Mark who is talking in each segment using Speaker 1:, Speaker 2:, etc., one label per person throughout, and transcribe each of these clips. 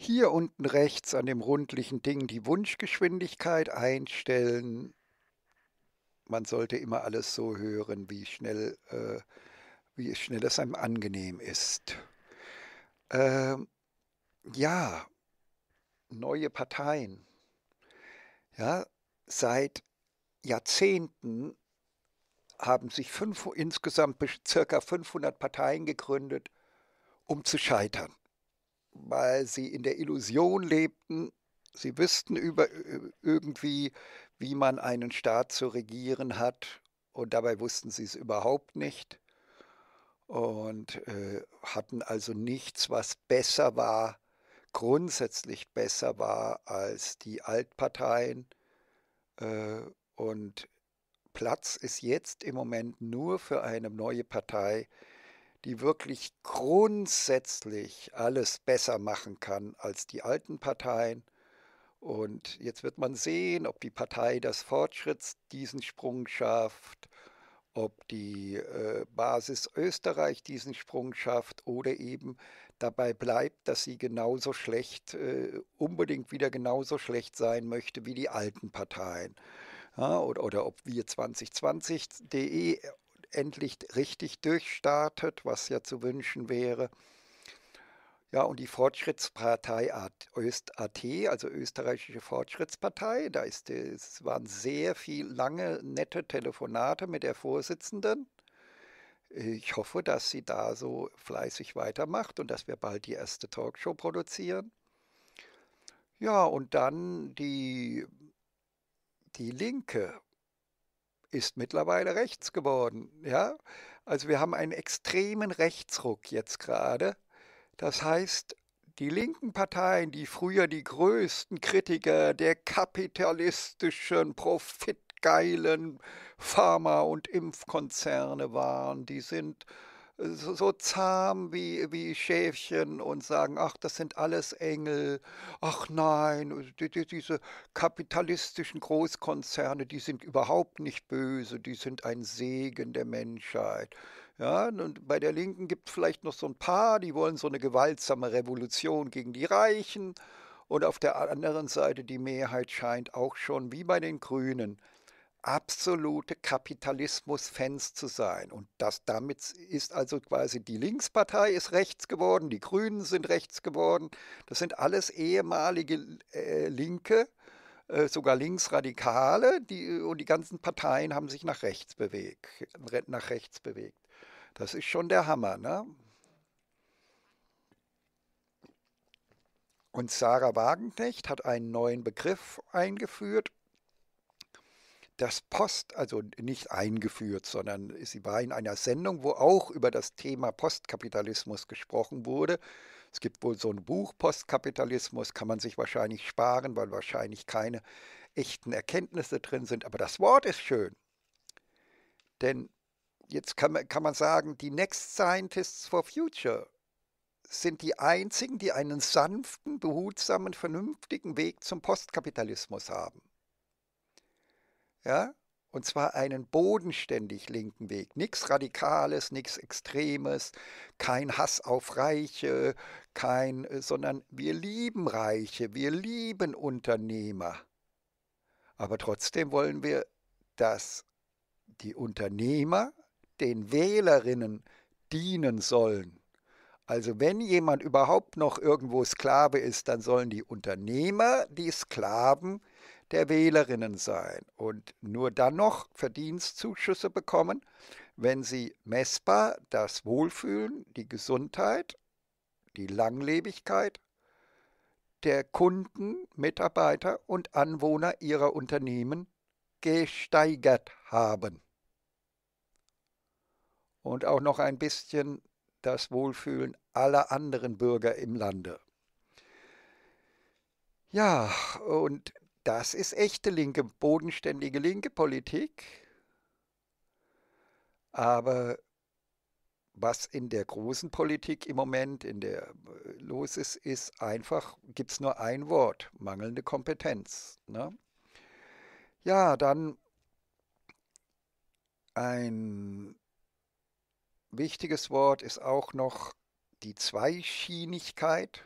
Speaker 1: Hier unten rechts an dem rundlichen Ding die Wunschgeschwindigkeit einstellen. Man sollte immer alles so hören, wie schnell, äh, wie schnell es einem angenehm ist. Ähm, ja, neue Parteien. Ja, seit Jahrzehnten haben sich fünf, insgesamt circa 500 Parteien gegründet, um zu scheitern weil sie in der Illusion lebten, sie wüssten über, irgendwie, wie man einen Staat zu regieren hat und dabei wussten sie es überhaupt nicht und äh, hatten also nichts, was besser war, grundsätzlich besser war als die Altparteien. Äh, und Platz ist jetzt im Moment nur für eine neue Partei, die wirklich grundsätzlich alles besser machen kann als die alten Parteien. Und jetzt wird man sehen, ob die Partei des Fortschritts diesen Sprung schafft, ob die äh, Basis Österreich diesen Sprung schafft oder eben dabei bleibt, dass sie genauso schlecht, äh, unbedingt wieder genauso schlecht sein möchte wie die alten Parteien. Ja, oder, oder ob wir 2020.de endlich richtig durchstartet, was ja zu wünschen wäre. Ja, und die Fortschrittspartei ÖST-AT, also Österreichische Fortschrittspartei, da ist, es waren sehr viele lange nette Telefonate mit der Vorsitzenden. Ich hoffe, dass sie da so fleißig weitermacht und dass wir bald die erste Talkshow produzieren. Ja, und dann die, die Linke ist mittlerweile rechts geworden. Ja? Also wir haben einen extremen Rechtsruck jetzt gerade. Das heißt, die linken Parteien, die früher die größten Kritiker der kapitalistischen, profitgeilen Pharma- und Impfkonzerne waren, die sind so, so zahm wie, wie Schäfchen und sagen, ach, das sind alles Engel, ach nein, äh, die, die, diese kapitalistischen Großkonzerne, die sind überhaupt nicht böse, die sind ein Segen der Menschheit. Ja, und bei der Linken gibt es vielleicht noch so ein paar, die wollen so eine gewaltsame Revolution gegen die Reichen. Und auf der anderen Seite die Mehrheit scheint auch schon wie bei den Grünen absolute Kapitalismus-Fans zu sein. Und das damit ist also quasi die Linkspartei ist rechts geworden, die Grünen sind rechts geworden. Das sind alles ehemalige äh, Linke, äh, sogar Linksradikale, die, und die ganzen Parteien haben sich nach rechts bewegt, nach rechts bewegt. Das ist schon der Hammer, ne? Und Sarah Wagenknecht hat einen neuen Begriff eingeführt, das Post, also nicht eingeführt, sondern sie war in einer Sendung, wo auch über das Thema Postkapitalismus gesprochen wurde. Es gibt wohl so ein Buch Postkapitalismus, kann man sich wahrscheinlich sparen, weil wahrscheinlich keine echten Erkenntnisse drin sind. Aber das Wort ist schön. Denn jetzt kann man, kann man sagen, die Next Scientists for Future sind die einzigen, die einen sanften, behutsamen, vernünftigen Weg zum Postkapitalismus haben ja, und zwar einen bodenständig linken Weg. Nichts Radikales, nichts Extremes, kein Hass auf Reiche, kein, äh, sondern wir lieben Reiche, wir lieben Unternehmer. Aber trotzdem wollen wir, dass die Unternehmer den Wählerinnen dienen sollen. Also wenn jemand überhaupt noch irgendwo Sklave ist, dann sollen die Unternehmer die Sklaven äh, der Wählerinnen sein und nur dann noch Verdienstzuschüsse bekommen, wenn sie messbar das Wohlfühlen, die Gesundheit, die Langlebigkeit der Kunden, Mitarbeiter und Anwohner ihrer Unternehmen gesteigert haben. Und auch noch ein bisschen das Wohlfühlen aller anderen Bürger im Lande. Ja, und das ist echte linke, bodenständige linke Politik. Aber was in der großen Politik im Moment in der äh, los ist, ist einfach, gibt es nur ein Wort, mangelnde Kompetenz. Ne? Ja, dann ein wichtiges Wort ist auch noch die Zweischienigkeit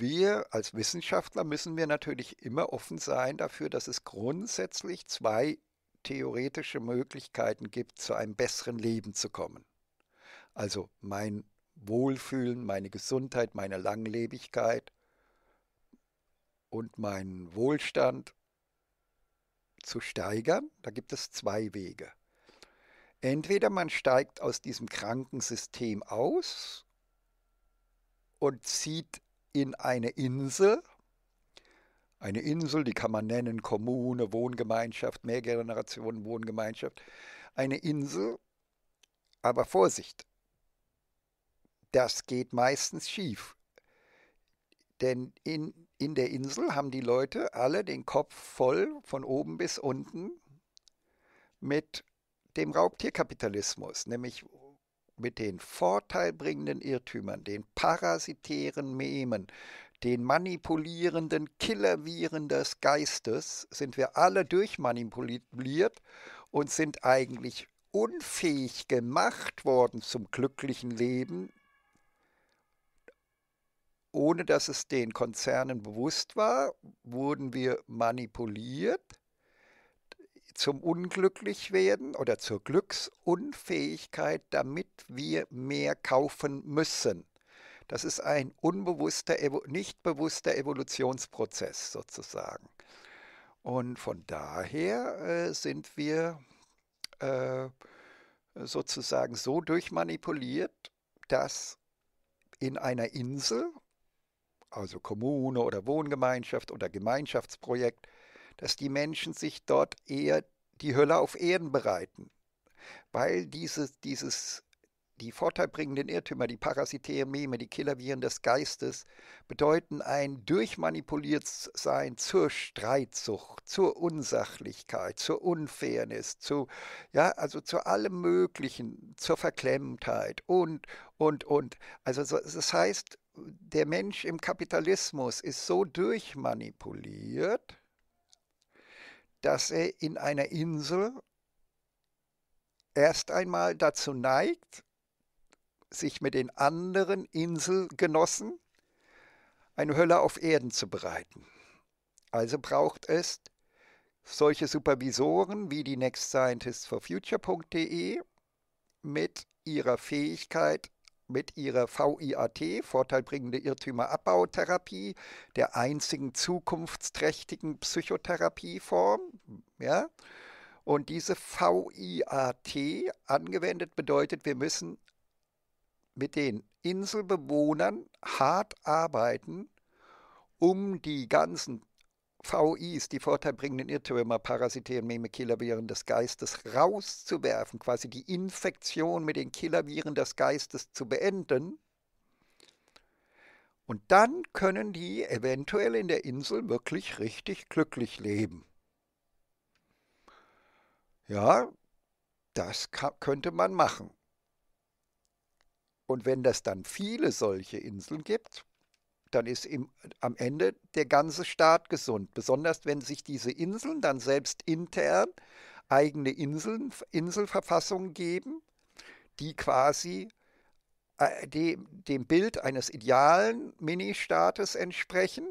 Speaker 1: wir als Wissenschaftler müssen wir natürlich immer offen sein dafür, dass es grundsätzlich zwei theoretische Möglichkeiten gibt, zu einem besseren Leben zu kommen. Also mein Wohlfühlen, meine Gesundheit, meine Langlebigkeit und meinen Wohlstand zu steigern, da gibt es zwei Wege. Entweder man steigt aus diesem Krankensystem aus und zieht in eine Insel. Eine Insel, die kann man nennen Kommune, Wohngemeinschaft, Mehrgenerationen, Wohngemeinschaft. Eine Insel, aber Vorsicht, das geht meistens schief. Denn in, in der Insel haben die Leute alle den Kopf voll von oben bis unten mit dem Raubtierkapitalismus, nämlich mit den vorteilbringenden Irrtümern, den parasitären Memen, den manipulierenden Killerviren des Geistes sind wir alle durchmanipuliert und sind eigentlich unfähig gemacht worden zum glücklichen Leben, ohne dass es den Konzernen bewusst war, wurden wir manipuliert zum Unglücklichwerden oder zur Glücksunfähigkeit, damit wir mehr kaufen müssen. Das ist ein unbewusster, nicht bewusster Evolutionsprozess sozusagen. Und von daher äh, sind wir äh, sozusagen so durchmanipuliert, dass in einer Insel, also Kommune oder Wohngemeinschaft oder Gemeinschaftsprojekt, dass die Menschen sich dort eher die Hölle auf Erden bereiten, weil dieses, dieses, die vorteilbringenden Irrtümer, die parasitären Meme, die Killerviren des Geistes bedeuten ein durchmanipuliertes Sein zur Streitsucht, zur Unsachlichkeit, zur Unfairness, zu, ja, also zu allem Möglichen, zur Verklemmtheit und, und, und. Also das heißt, der Mensch im Kapitalismus ist so durchmanipuliert, dass er in einer Insel erst einmal dazu neigt, sich mit den anderen Inselgenossen eine Hölle auf Erden zu bereiten. Also braucht es solche Supervisoren wie die Next Scientist for Future.de mit ihrer Fähigkeit, mit ihrer VIAT, vorteilbringende Irrtümerabbautherapie, der einzigen zukunftsträchtigen Psychotherapieform. Ja? Und diese VIAT angewendet bedeutet, wir müssen mit den Inselbewohnern hart arbeiten, um die ganzen VIs, die vorteilbringenden Irrtümer, parasitären Killerviren des Geistes, rauszuwerfen, quasi die Infektion mit den Killerviren des Geistes zu beenden. Und dann können die eventuell in der Insel wirklich richtig glücklich leben. Ja, das könnte man machen. Und wenn das dann viele solche Inseln gibt, dann ist im, am Ende der ganze Staat gesund. Besonders wenn sich diese Inseln dann selbst intern eigene Inseln, Inselverfassungen geben, die quasi äh, dem, dem Bild eines idealen Ministaates entsprechen,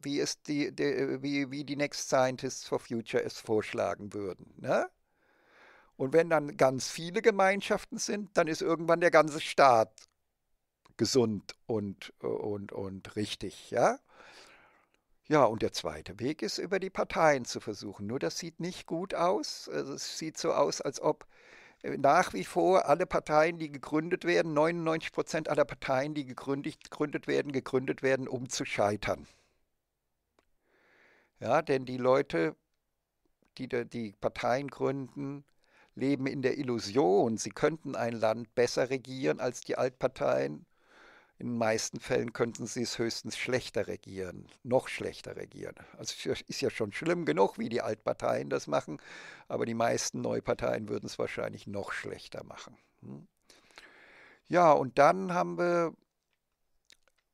Speaker 1: wie es die, die, wie, wie die Next Scientists for Future es vorschlagen würden. Ne? Und wenn dann ganz viele Gemeinschaften sind, dann ist irgendwann der ganze Staat gesund und, und, und richtig. Ja? ja, und der zweite Weg ist, über die Parteien zu versuchen. Nur das sieht nicht gut aus. Also, es sieht so aus, als ob äh, nach wie vor alle Parteien, die gegründet werden, 99 Prozent aller Parteien, die gegründet, gegründet werden, gegründet werden, um zu scheitern. Ja, denn die Leute, die die Parteien gründen, leben in der Illusion, sie könnten ein Land besser regieren als die Altparteien in den meisten Fällen könnten sie es höchstens schlechter regieren, noch schlechter regieren. Also es ist ja schon schlimm genug, wie die Altparteien das machen, aber die meisten Neuparteien würden es wahrscheinlich noch schlechter machen. Hm? Ja, und dann haben wir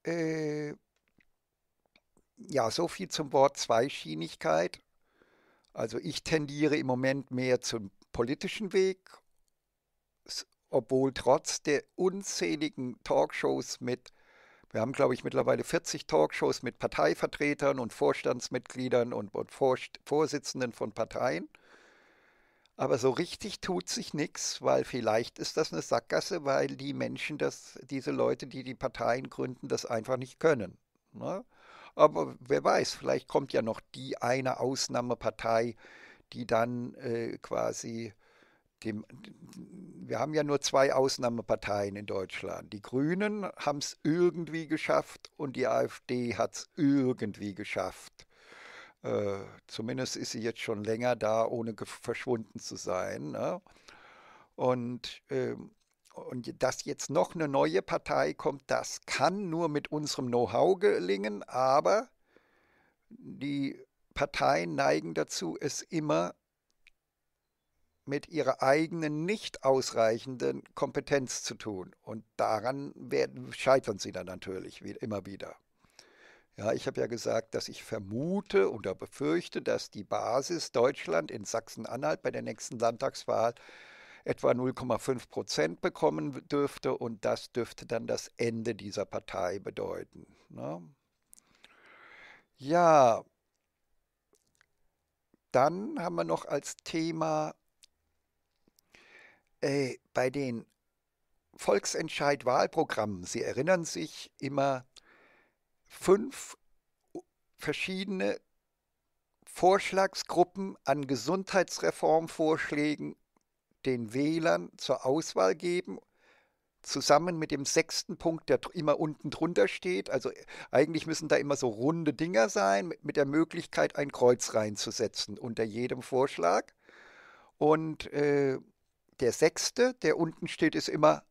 Speaker 1: äh, ja so viel zum Wort Zweischienigkeit. Also ich tendiere im Moment mehr zum politischen Weg obwohl trotz der unzähligen Talkshows mit, wir haben glaube ich mittlerweile 40 Talkshows mit Parteivertretern und Vorstandsmitgliedern und, und Vor Vorsitzenden von Parteien, aber so richtig tut sich nichts, weil vielleicht ist das eine Sackgasse, weil die Menschen, das, diese Leute, die die Parteien gründen, das einfach nicht können. Ne? Aber wer weiß, vielleicht kommt ja noch die eine Ausnahmepartei, die dann äh, quasi dem, wir haben ja nur zwei Ausnahmeparteien in Deutschland. Die Grünen haben es irgendwie geschafft und die AfD hat es irgendwie geschafft. Äh, zumindest ist sie jetzt schon länger da, ohne verschwunden zu sein. Ne? Und, äh, und dass jetzt noch eine neue Partei kommt, das kann nur mit unserem Know-how gelingen, aber die Parteien neigen dazu, es immer mit ihrer eigenen nicht ausreichenden Kompetenz zu tun. Und daran werden, scheitern sie dann natürlich wie, immer wieder. Ja, ich habe ja gesagt, dass ich vermute oder befürchte, dass die Basis Deutschland in Sachsen-Anhalt bei der nächsten Landtagswahl etwa 0,5 Prozent bekommen dürfte und das dürfte dann das Ende dieser Partei bedeuten. Ne? Ja, dann haben wir noch als Thema äh, bei den Volksentscheid-Wahlprogrammen, Sie erinnern sich immer fünf verschiedene Vorschlagsgruppen an Gesundheitsreformvorschlägen den Wählern zur Auswahl geben, zusammen mit dem sechsten Punkt, der immer unten drunter steht. Also äh, eigentlich müssen da immer so runde Dinger sein, mit der Möglichkeit, ein Kreuz reinzusetzen unter jedem Vorschlag. Und äh, der sechste, der unten steht, ist immer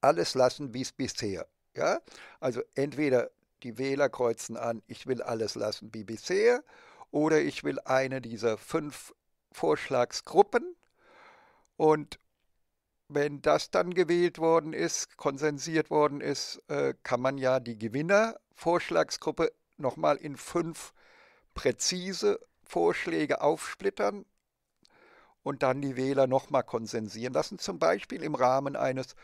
Speaker 1: alles lassen, wie es bisher. Ja? Also entweder die Wähler kreuzen an, ich will alles lassen, wie bisher, oder ich will eine dieser fünf Vorschlagsgruppen. Und wenn das dann gewählt worden ist, konsensiert worden ist, äh, kann man ja die Gewinnervorschlagsgruppe nochmal in fünf präzise Vorschläge aufsplittern und dann die Wähler nochmal konsensieren lassen, zum Beispiel im Rahmen eines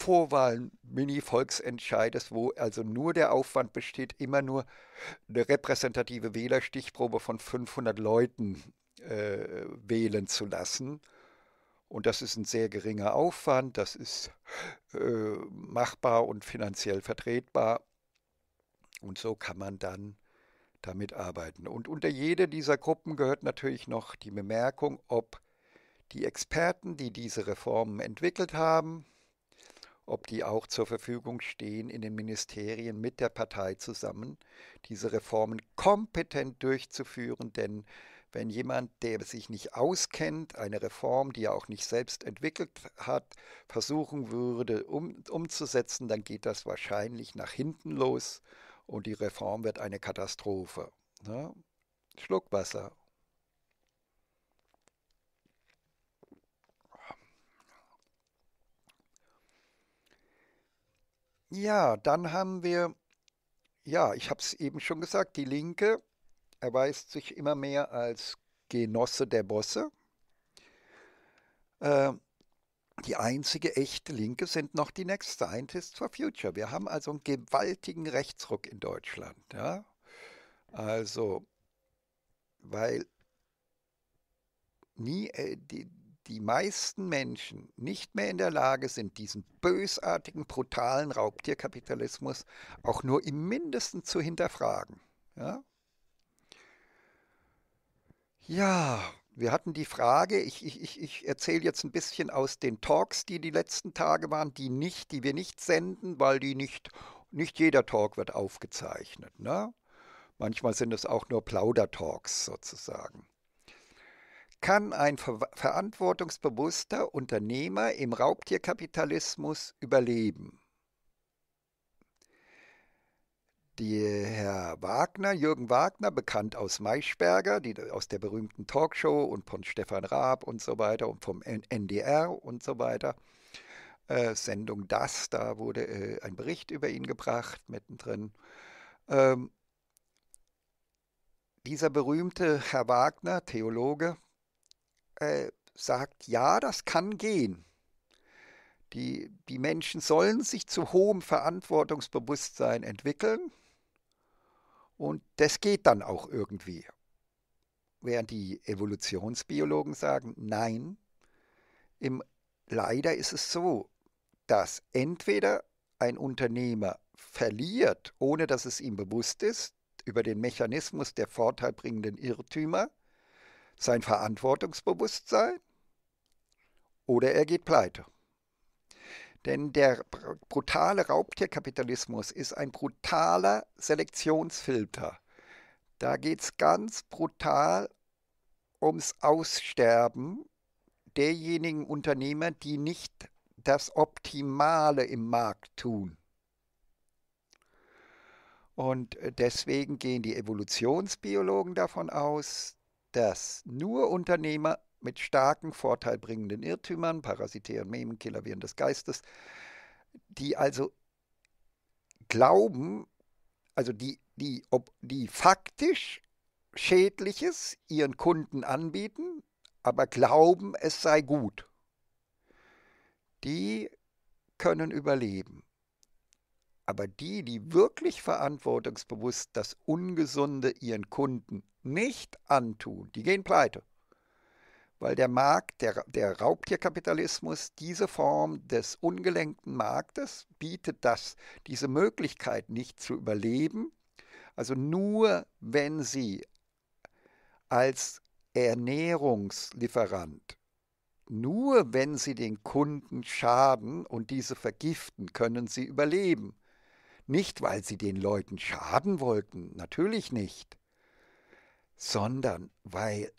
Speaker 1: Vorwahlen-Mini-Volksentscheides, wo also nur der Aufwand besteht, immer nur eine repräsentative Wählerstichprobe von 500 Leuten äh, wählen zu lassen. Und das ist ein sehr geringer Aufwand, das ist äh, machbar und finanziell vertretbar. Und so kann man dann damit arbeiten. Und unter jede dieser Gruppen gehört natürlich noch die Bemerkung, ob die Experten, die diese Reformen entwickelt haben, ob die auch zur Verfügung stehen, in den Ministerien mit der Partei zusammen, diese Reformen kompetent durchzuführen. Denn wenn jemand, der sich nicht auskennt, eine Reform, die er auch nicht selbst entwickelt hat, versuchen würde um, umzusetzen, dann geht das wahrscheinlich nach hinten los und die Reform wird eine Katastrophe. Ne? Schluckwasser. Ja, dann haben wir, ja, ich habe es eben schon gesagt, die Linke erweist sich immer mehr als Genosse der Bosse. Äh, die einzige echte Linke sind noch die Next Scientists for Future. Wir haben also einen gewaltigen Rechtsruck in Deutschland. Ja? Also, weil nie, äh, die, die meisten Menschen nicht mehr in der Lage sind, diesen bösartigen, brutalen Raubtierkapitalismus auch nur im Mindesten zu hinterfragen. Ja, ja wir hatten die Frage, ich, ich, ich erzähle jetzt ein bisschen aus den Talks, die die letzten Tage waren, die, nicht, die wir nicht senden, weil die nicht, nicht jeder Talk wird aufgezeichnet. Ne? Manchmal sind es auch nur Plaudertalks sozusagen kann ein ver verantwortungsbewusster Unternehmer im Raubtierkapitalismus überleben? Der Herr Wagner, Jürgen Wagner, bekannt aus Maischberger, die, aus der berühmten Talkshow und von Stefan Raab und so weiter und vom NDR und so weiter. Äh, Sendung Das, da wurde äh, ein Bericht über ihn gebracht mittendrin. Ähm, dieser berühmte Herr Wagner, Theologe, äh, sagt, ja, das kann gehen. Die, die Menschen sollen sich zu hohem Verantwortungsbewusstsein entwickeln und das geht dann auch irgendwie. Während die Evolutionsbiologen sagen, nein, im, leider ist es so, dass entweder ein Unternehmer verliert, ohne dass es ihm bewusst ist, über den Mechanismus der vorteilbringenden Irrtümer, sein Verantwortungsbewusstsein oder er geht pleite. Denn der brutale Raubtierkapitalismus ist ein brutaler Selektionsfilter. Da geht es ganz brutal ums Aussterben derjenigen Unternehmer, die nicht das Optimale im Markt tun. Und äh, deswegen gehen die Evolutionsbiologen davon aus, dass nur Unternehmer mit starken, vorteilbringenden Irrtümern, parasitären Memen, Killerviren des Geistes, die also glauben, also die, die, ob, die faktisch Schädliches ihren Kunden anbieten, aber glauben, es sei gut. Die können überleben. Aber die, die wirklich verantwortungsbewusst das Ungesunde ihren Kunden nicht antun. Die gehen pleite. Weil der Markt, der, der Raubtierkapitalismus, diese Form des ungelenkten Marktes bietet das, diese Möglichkeit nicht zu überleben. Also nur wenn sie als Ernährungslieferant nur wenn sie den Kunden schaden und diese vergiften, können sie überleben. Nicht, weil sie den Leuten schaden wollten, natürlich nicht sondern weil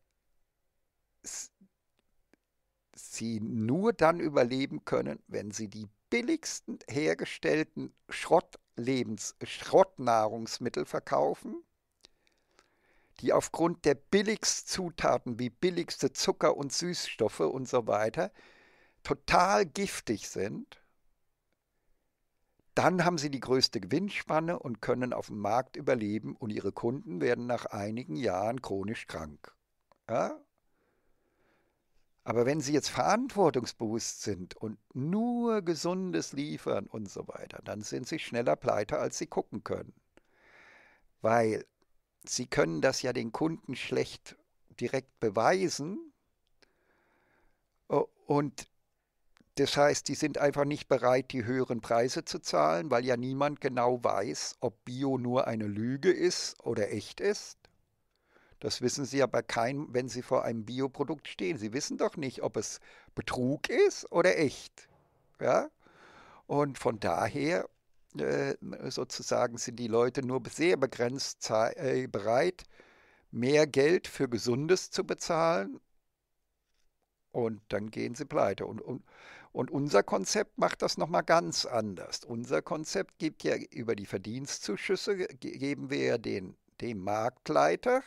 Speaker 1: sie nur dann überleben können, wenn sie die billigsten hergestellten Schrottlebens Schrottnahrungsmittel verkaufen, die aufgrund der Billigszutaten wie billigste Zucker und Süßstoffe und so weiter total giftig sind dann haben sie die größte Gewinnspanne und können auf dem Markt überleben und ihre Kunden werden nach einigen Jahren chronisch krank. Ja? Aber wenn sie jetzt verantwortungsbewusst sind und nur Gesundes liefern und so weiter, dann sind sie schneller pleite, als sie gucken können. Weil sie können das ja den Kunden schlecht direkt beweisen äh, und das heißt, die sind einfach nicht bereit, die höheren Preise zu zahlen, weil ja niemand genau weiß, ob Bio nur eine Lüge ist oder echt ist. Das wissen Sie ja bei keinem, wenn Sie vor einem Bioprodukt stehen. Sie wissen doch nicht, ob es Betrug ist oder echt. Ja? Und von daher äh, sozusagen sind die Leute nur sehr begrenzt äh, bereit, mehr Geld für Gesundes zu bezahlen. Und dann gehen sie pleite. Und, und und unser Konzept macht das nochmal ganz anders. Unser Konzept gibt ja über die Verdienstzuschüsse, geben wir ja den, dem Marktleiter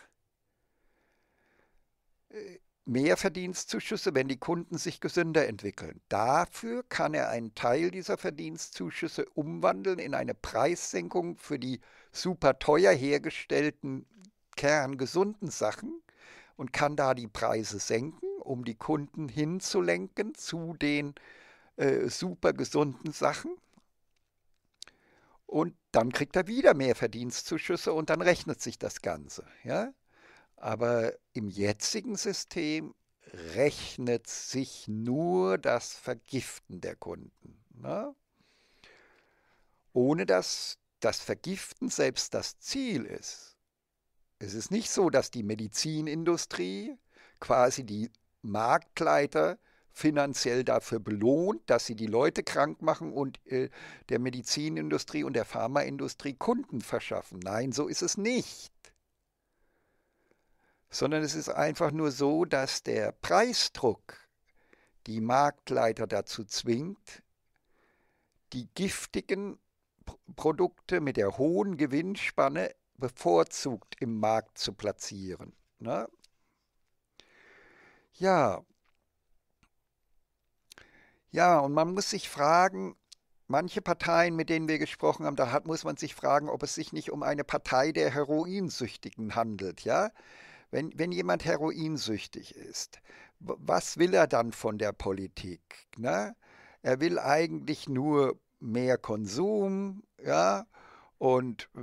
Speaker 1: äh, mehr Verdienstzuschüsse, wenn die Kunden sich gesünder entwickeln. Dafür kann er einen Teil dieser Verdienstzuschüsse umwandeln in eine Preissenkung für die super teuer hergestellten kerngesunden Sachen und kann da die Preise senken um die Kunden hinzulenken zu den äh, super gesunden Sachen. Und dann kriegt er wieder mehr Verdienstzuschüsse und dann rechnet sich das Ganze. Ja? Aber im jetzigen System rechnet sich nur das Vergiften der Kunden. Ne? Ohne dass das Vergiften selbst das Ziel ist. Es ist nicht so, dass die Medizinindustrie quasi die Marktleiter finanziell dafür belohnt, dass sie die Leute krank machen und äh, der Medizinindustrie und der Pharmaindustrie Kunden verschaffen. Nein, so ist es nicht. Sondern es ist einfach nur so, dass der Preisdruck die Marktleiter dazu zwingt, die giftigen Produkte mit der hohen Gewinnspanne bevorzugt im Markt zu platzieren. Ne? Ja. Ja, und man muss sich fragen, manche Parteien, mit denen wir gesprochen haben, da hat, muss man sich fragen, ob es sich nicht um eine Partei der Heroinsüchtigen handelt, ja? Wenn, wenn jemand heroinsüchtig ist, was will er dann von der Politik? Ne? Er will eigentlich nur mehr Konsum, ja, und äh,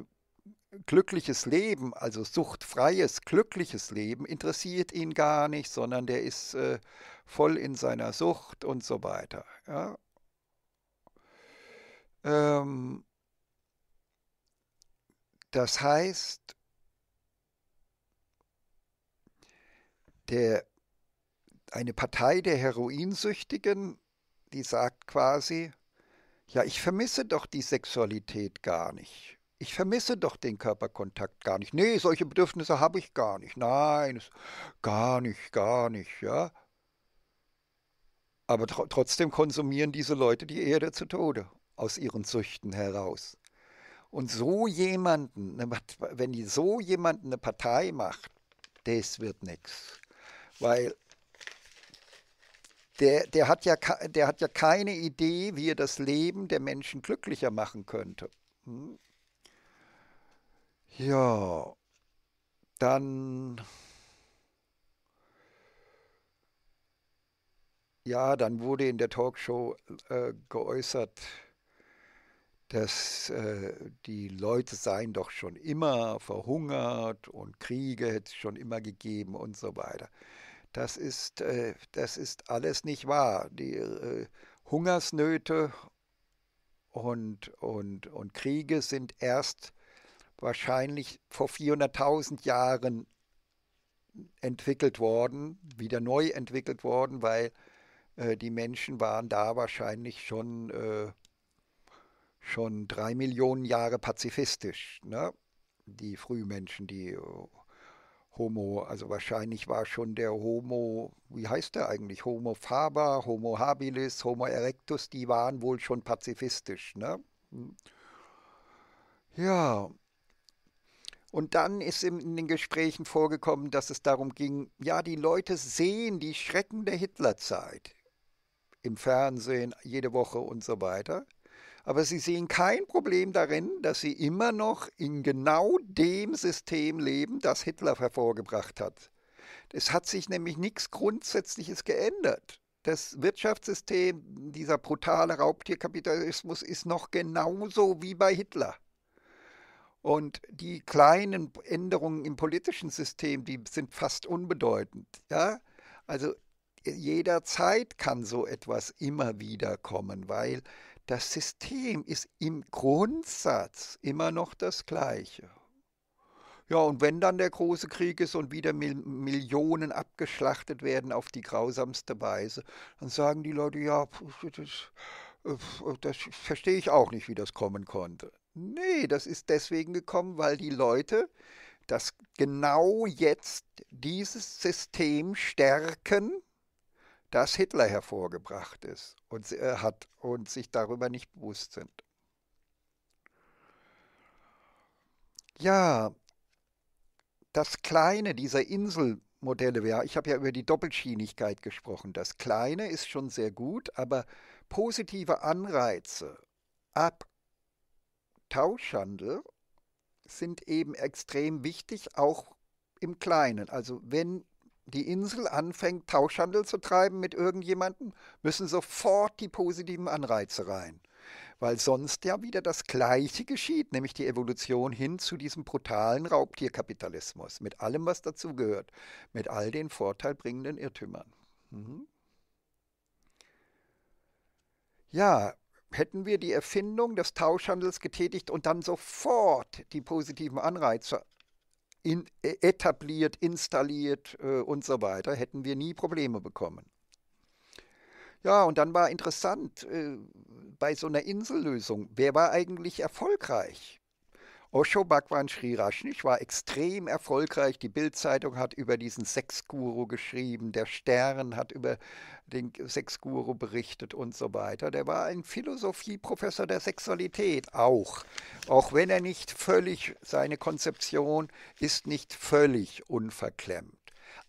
Speaker 1: glückliches Leben, also suchtfreies, glückliches Leben, interessiert ihn gar nicht, sondern der ist äh, voll in seiner Sucht und so weiter. Ja? Ähm, das heißt, der, eine Partei der Heroinsüchtigen, die sagt quasi, ja, ich vermisse doch die Sexualität gar nicht ich vermisse doch den Körperkontakt gar nicht. Nee, solche Bedürfnisse habe ich gar nicht. Nein, gar nicht, gar nicht, ja. Aber tr trotzdem konsumieren diese Leute die Erde zu Tode aus ihren Süchten heraus. Und so jemanden, ne, wenn die so jemanden eine Partei macht, das wird nichts. Weil der, der, hat ja, der hat ja keine Idee, wie er das Leben der Menschen glücklicher machen könnte. Hm? Ja, dann. Ja, dann wurde in der Talkshow äh, geäußert, dass äh, die Leute seien doch schon immer verhungert und Kriege hätte es schon immer gegeben und so weiter. Das ist, äh, das ist alles nicht wahr. Die äh, Hungersnöte und, und, und Kriege sind erst wahrscheinlich vor 400.000 Jahren entwickelt worden, wieder neu entwickelt worden, weil äh, die Menschen waren da wahrscheinlich schon, äh, schon drei Millionen Jahre pazifistisch, ne? die Frühmenschen, die äh, Homo, also wahrscheinlich war schon der Homo, wie heißt der eigentlich, Homo faber, Homo habilis, Homo erectus, die waren wohl schon pazifistisch. Ne? Hm. Ja, und dann ist in den Gesprächen vorgekommen, dass es darum ging, ja, die Leute sehen die Schrecken der Hitlerzeit im Fernsehen jede Woche und so weiter. Aber sie sehen kein Problem darin, dass sie immer noch in genau dem System leben, das Hitler hervorgebracht hat. Es hat sich nämlich nichts Grundsätzliches geändert. Das Wirtschaftssystem, dieser brutale Raubtierkapitalismus ist noch genauso wie bei Hitler. Und die kleinen Änderungen im politischen System, die sind fast unbedeutend. Ja? Also jederzeit kann so etwas immer wieder kommen, weil das System ist im Grundsatz immer noch das gleiche. Ja, und wenn dann der große Krieg ist und wieder Millionen abgeschlachtet werden auf die grausamste Weise, dann sagen die Leute, ja, das, äh, das verstehe ich auch nicht, wie das kommen konnte. Nee, das ist deswegen gekommen, weil die Leute das genau jetzt dieses System stärken, das Hitler hervorgebracht ist und äh, hat und sich darüber nicht bewusst sind. Ja, das Kleine dieser Inselmodelle, ja, ich habe ja über die Doppelschienigkeit gesprochen. Das Kleine ist schon sehr gut, aber positive Anreize ab Tauschhandel sind eben extrem wichtig, auch im Kleinen. Also wenn die Insel anfängt, Tauschhandel zu treiben mit irgendjemandem, müssen sofort die positiven Anreize rein. Weil sonst ja wieder das Gleiche geschieht, nämlich die Evolution hin zu diesem brutalen Raubtierkapitalismus, mit allem, was dazugehört, mit all den vorteilbringenden Irrtümern. Mhm. Ja, Hätten wir die Erfindung des Tauschhandels getätigt und dann sofort die positiven Anreize in, äh, etabliert, installiert äh, und so weiter, hätten wir nie Probleme bekommen. Ja, und dann war interessant, äh, bei so einer Insellösung, wer war eigentlich erfolgreich? Osho Bhagwan Sri Rajneesh war extrem erfolgreich. Die Bildzeitung hat über diesen Sexguru geschrieben, der Stern hat über den Sexguru berichtet und so weiter. Der war ein Philosophieprofessor der Sexualität auch. Auch wenn er nicht völlig, seine Konzeption ist nicht völlig unverklemmt.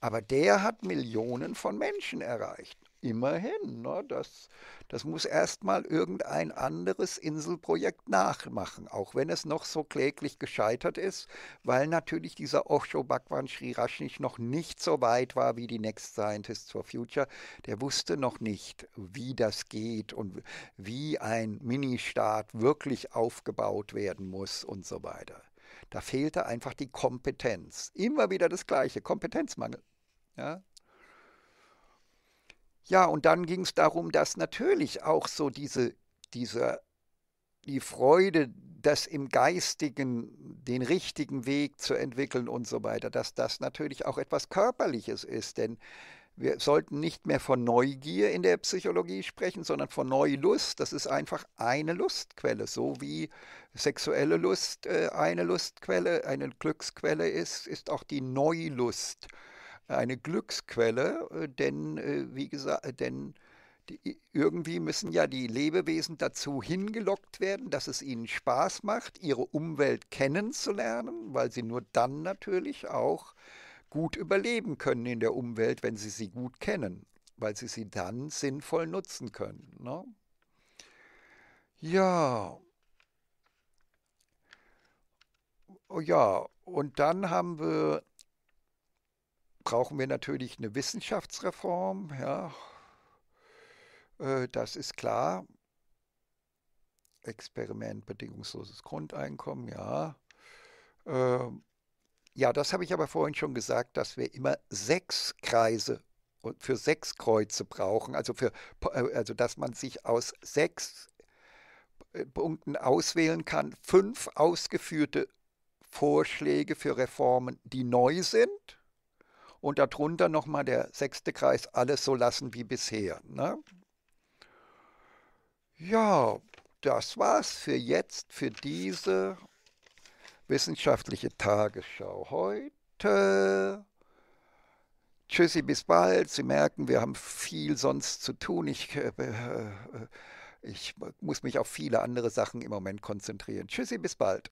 Speaker 1: Aber der hat Millionen von Menschen erreicht. Immerhin, ne? das, das muss erstmal irgendein anderes Inselprojekt nachmachen, auch wenn es noch so kläglich gescheitert ist, weil natürlich dieser Osho Bhagwan Sri Rajneesh noch nicht so weit war wie die Next Scientists for Future. Der wusste noch nicht, wie das geht und wie ein Ministaat wirklich aufgebaut werden muss und so weiter. Da fehlte einfach die Kompetenz. Immer wieder das Gleiche, Kompetenzmangel. Ja, ja, und dann ging es darum, dass natürlich auch so diese, diese, die Freude, das im Geistigen, den richtigen Weg zu entwickeln und so weiter, dass das natürlich auch etwas Körperliches ist, denn wir sollten nicht mehr von Neugier in der Psychologie sprechen, sondern von Neulust. Das ist einfach eine Lustquelle, so wie sexuelle Lust äh, eine Lustquelle, eine Glücksquelle ist, ist auch die Neulust eine Glücksquelle, äh, denn äh, wie gesagt, äh, denn irgendwie müssen ja die Lebewesen dazu hingelockt werden, dass es ihnen Spaß macht, ihre Umwelt kennenzulernen, weil sie nur dann natürlich auch gut überleben können in der Umwelt, wenn sie sie gut kennen, weil sie sie dann sinnvoll nutzen können. Ne? Ja. Oh ja, und dann haben wir brauchen wir natürlich eine Wissenschaftsreform, ja. Äh, das ist klar. Experiment bedingungsloses Grundeinkommen, ja. Ähm, ja, das habe ich aber vorhin schon gesagt, dass wir immer sechs Kreise für sechs Kreuze brauchen, also für äh, also dass man sich aus sechs äh, Punkten auswählen kann, fünf ausgeführte Vorschläge für Reformen, die neu sind und darunter nochmal der sechste Kreis, alles so lassen wie bisher. Ne? Ja, das war's für jetzt, für diese wissenschaftliche Tagesschau heute. Tschüssi, bis bald. Sie merken, wir haben viel sonst zu tun. Ich, äh, äh, äh ich muss mich auf viele andere Sachen im Moment konzentrieren. Tschüssi, bis bald.